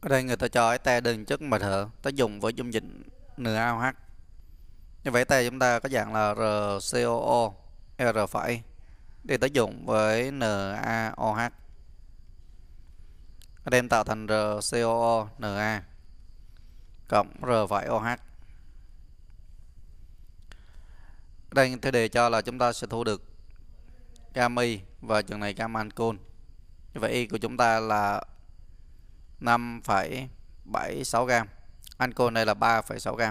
ở đây người ta cho cái te đựng chất mà thở, ta dùng với dung dịch NaOH như vậy te chúng ta có dạng là RCOO R phải để ta dùng với NaOH ở đây tạo thành RCOO Na cộng R phải OH ở đây theo đề cho là chúng ta sẽ thu được gami và trường này gam ancol như vậy y của chúng ta là 5,76 g. ancol này là 3,6 g.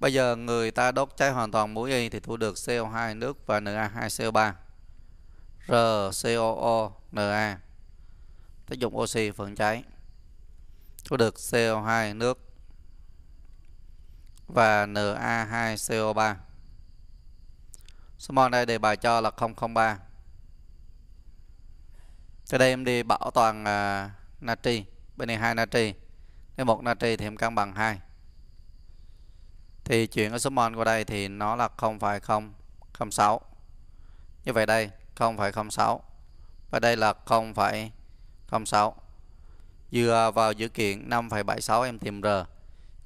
Bây giờ người ta đốt cháy hoàn toàn muối y thì thu được CO2 nước và Na2CO3. RCOO Na tác dụng oxy phần cháy thu được CO2 nước và Na2CO3. Số mol đây đề bài cho là 003. Tới đây em đi bảo toàn uh, à, natri, bên này hai natri. Nếu một natri thì em cân bằng 2. Thì chuyển ở số mol của đây thì nó là 0,006. Như vậy đây 0,06 và đây là 0,06. Dựa vào dữ kiện 5,76 em tìm R.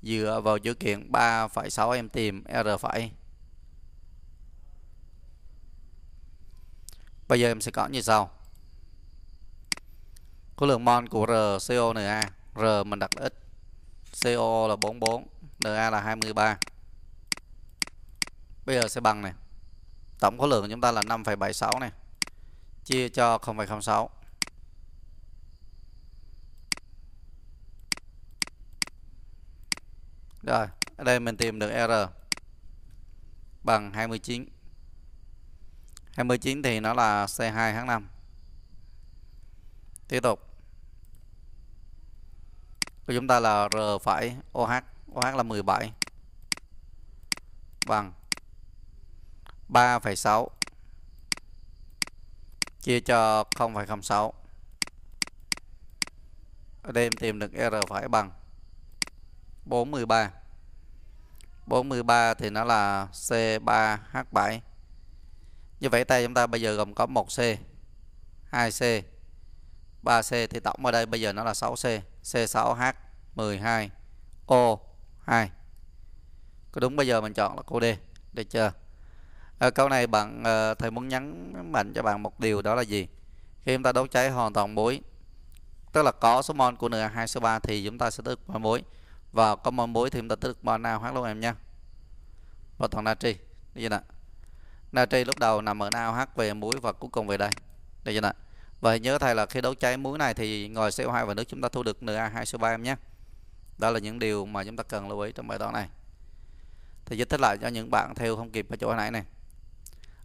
Dựa vào dữ kiện 3,6 em tìm R phải. Bây giờ em sẽ có như sau khối lượng mol của rco na R mình đặt là x CO là 44 NA là 23 bây giờ sẽ bằng này tổng khối lượng của chúng ta là 5,76 này chia cho 0,06 rồi ở đây mình tìm được R bằng 29 29 thì nó là C2 h 5 tiếp tục của chúng ta là R phải OH OH là 17 bằng 3,6 chia cho 0,06 ở đây em tìm được R phải bằng 43 43 thì nó là C3H7 như vậy tay chúng ta bây giờ gồm có 1C 2C 3C thì tổng ở đây bây giờ nó là 6C C6H 12 O2 có đúng bây giờ mình chọn là cô D được chưa ở ờ, câu này bạn ờ, thầy muốn nhắn mạnh cho bạn một điều đó là gì khi chúng ta đốt cháy hoàn toàn muối tức là có số mol của N2CO3 thì chúng ta sẽ tích mol muối và có mol muối thì chúng ta tích mol NaOH luôn em nha và toàn natri như vậy natri lúc đầu nằm ở NaOH về muối và cuối cùng về đây được chưa nào và nhớ thầy là khi đấu cháy muối này thì ngồi CO2 và nước chúng ta thu được Na2CO3 em nhé đó là những điều mà chúng ta cần lưu ý trong bài toán này thì giải thích lại cho những bạn theo không kịp ở chỗ hồi nãy này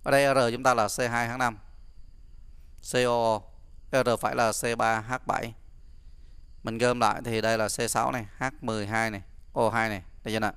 ở đây R chúng ta là C2H5 CO R phải là C3H7 mình gom lại thì đây là C6 này H12 này O2 này đây chưa nào